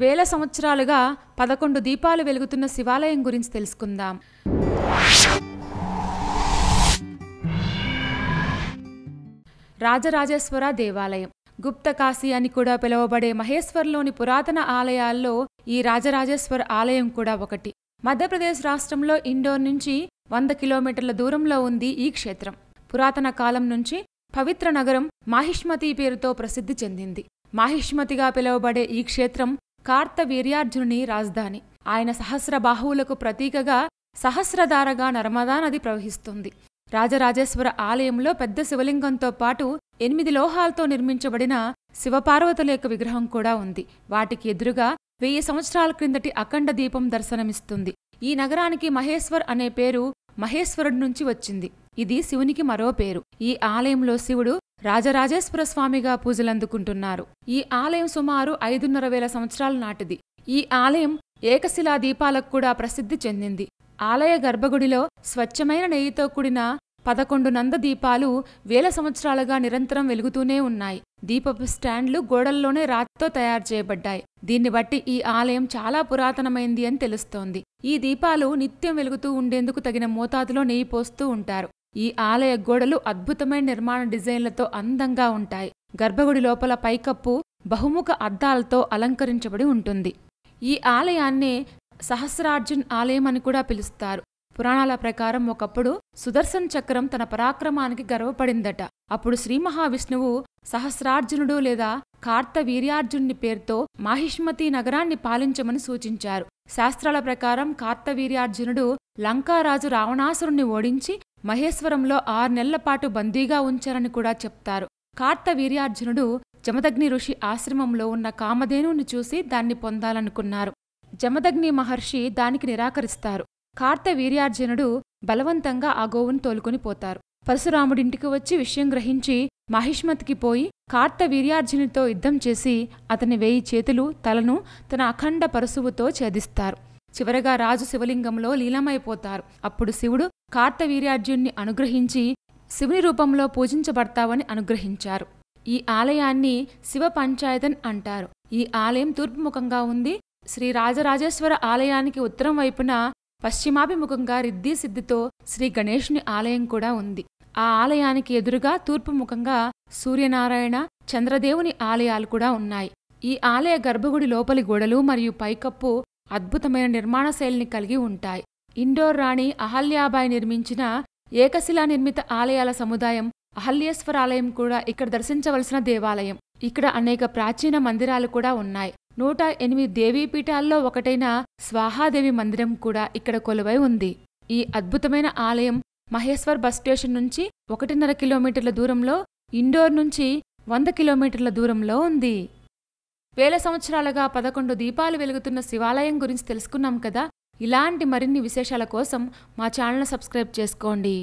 వేల సంవత్సరాలుగా పదకొండు దీపాలు వెలుగుతున్న శివాలయం గురించి తెలుసుకుందాం రాజరాజేశ్వర దేవాలయం గుప్త కాశీ అని కూడా పిలువబడే మహేశ్వర్లోని పురాతన ఆలయాల్లో ఈ రాజరాజేశ్వర ఆలయం కూడా ఒకటి మధ్యప్రదేశ్ రాష్ట్రంలో ఇండోర్ నుంచి వంద కిలోమీటర్ల దూరంలో ఉంది ఈ క్షేత్రం పురాతన కాలం నుంచి పవిత్ర నగరం మాహిష్మతి పేరుతో ప్రసిద్ధి చెందింది మాహిష్మతిగా పిలువబడే ఈ క్షేత్రం కార్తవీర్యార్జునుని రాజధాని ఆయన సహస్ర బాహువులకు ప్రతీకగా సహస్రధారగా నర్మదా నది ప్రవహిస్తుంది రాజరాజేశ్వర ఆలయంలో పెద్ద శివలింగంతో పాటు ఎనిమిది లోహాలతో నిర్మించబడిన శివపార్వతుల యొక్క విగ్రహం కూడా ఉంది వాటికి ఎదురుగా వెయ్యి సంవత్సరాల క్రిందటి అఖండ దీపం దర్శనమిస్తుంది ఈ నగరానికి మహేశ్వర్ అనే పేరు మహేశ్వరుడి నుంచి వచ్చింది ఇది శివునికి మరో పేరు ఈ ఆలయంలో శివుడు రాజరాజేశ్వర స్వామిగా పూజలందుకుంటున్నారు ఈ ఆలయం సుమారు ఐదున్నర వేల సంవత్సరాల నాటిది ఈ ఆలయం ఏకశిలా దీపాలకు కూడా ప్రసిద్ధి చెందింది ఆలయ గర్భగుడిలో స్వచ్ఛమైన నెయ్యితో కూడిన పదకొండు నంద దీపాలు వేల సంవత్సరాలుగా నిరంతరం వెలుగుతూనే ఉన్నాయి దీపపు స్టాండ్లు గోడల్లోనే రాతితో తయారు చేయబడ్డాయి దీన్ని బట్టి ఈ ఆలయం చాలా పురాతనమైంది అని తెలుస్తోంది ఈ దీపాలు నిత్యం వెలుగుతూ ఉండేందుకు తగిన మోతాదులో నెయ్యి పోస్తూ ఉంటారు ఈ ఆలయ గోడలు అద్భుతమైన నిర్మాణ డిజైన్లతో అందంగా ఉంటాయి గర్భగుడి లోపల పైకప్పు బహుముఖ అద్దాలతో అలంకరించబడి ఉంటుంది ఈ ఆలయాన్ని సహస్రార్జున్ ఆలయం అని కూడా పిలుస్తారు పురాణాల ప్రకారం ఒకప్పుడు సుదర్శన్ చక్రం తన పరాక్రమానికి గర్వపడిందట అప్పుడు శ్రీ మహావిష్ణువు సహస్రార్జునుడు లేదా కార్త వీర్యార్జున్ని పేరుతో మాహిష్మతి నగరాన్ని పాలించమని సూచించారు శాస్త్రాల ప్రకారం కార్తవీర్యార్జునుడు లంకారాజు రావణాసురుణ్ణి ఓడించి మహేశ్వరంలో ఆరు నెలల పాటు బందీగా ఉంచారని కూడా చెప్తారు కార్త వీర్యార్జునుడు జమదగ్ని ఋషి ఆశ్రమంలో ఉన్న కామధేనువుని చూసి దాన్ని పొందాలనుకున్నారు జమదగ్ని మహర్షి దానికి నిరాకరిస్తారు కార్త వీర్యార్జునుడు బలవంతంగా ఆ గోవును తోలుకుని పోతారు పరశురాముడింటికి వచ్చి విషయం గ్రహించి మహిష్మతికి పోయి కార్త వీర్యార్జునితో యుద్ధం చేసి అతని వేయి చేతులు తలను తన అఖండ పరశువుతో ఛేదిస్తారు చివరగా రాజు శివలింగంలో లీలమైపోతారు అప్పుడు శివుడు కార్తవీర్యార్జున్ని అనుగ్రహించి శివుని రూపంలో పూజించబడతావని అనుగ్రహించారు ఈ ఆలయాన్ని శివ పంచాయతన్ అంటారు ఈ ఆలయం తూర్పుముఖంగా ఉంది శ్రీ రాజరాజేశ్వర ఆలయానికి ఉత్తరం వైపున పశ్చిమాభిముఖంగా రిద్ది సిద్ధితో శ్రీ గణేష్ని ఆలయం కూడా ఉంది ఆ ఆలయానికి ఎదురుగా తూర్పుముఖంగా సూర్యనారాయణ చంద్రదేవుని ఆలయాలు కూడా ఉన్నాయి ఈ ఆలయ గర్భగుడి లోపలి గోడలు మరియు పైకప్పు అద్భుతమైన నిర్మాణ శైలిని కలిగి ఉంటాయి ఇండోర్ రాణి అహల్యాబాయి నిర్మించిన ఏకశిలా నిర్మిత ఆలయాల సముదాయం అహల్యేశ్వర ఆలయం కూడా ఇక్కడ దర్శించవలసిన దేవాలయం ఇక్కడ అనేక ప్రాచీన మందిరాలు కూడా ఉన్నాయి నూట ఎనిమిది దేవీపీఠాల్లో ఒకటైన స్వాహాదేవి మందిరం కూడా ఇక్కడ కొలువై ఉంది ఈ అద్భుతమైన ఆలయం మహేశ్వర్ బస్ స్టేషన్ నుంచి ఒకటిన్నర కిలోమీటర్ల దూరంలో ఇండోర్ నుంచి వంద కిలోమీటర్ల దూరంలో ఉంది వేల సంవత్సరాలుగా పదకొండు దీపాలు వెలుగుతున్న శివాలయం గురించి తెలుసుకున్నాం కదా ఇలాంటి మరిన్ని విశేషాల కోసం మా ఛానల్ సబ్స్క్రైబ్ చేసుకోండి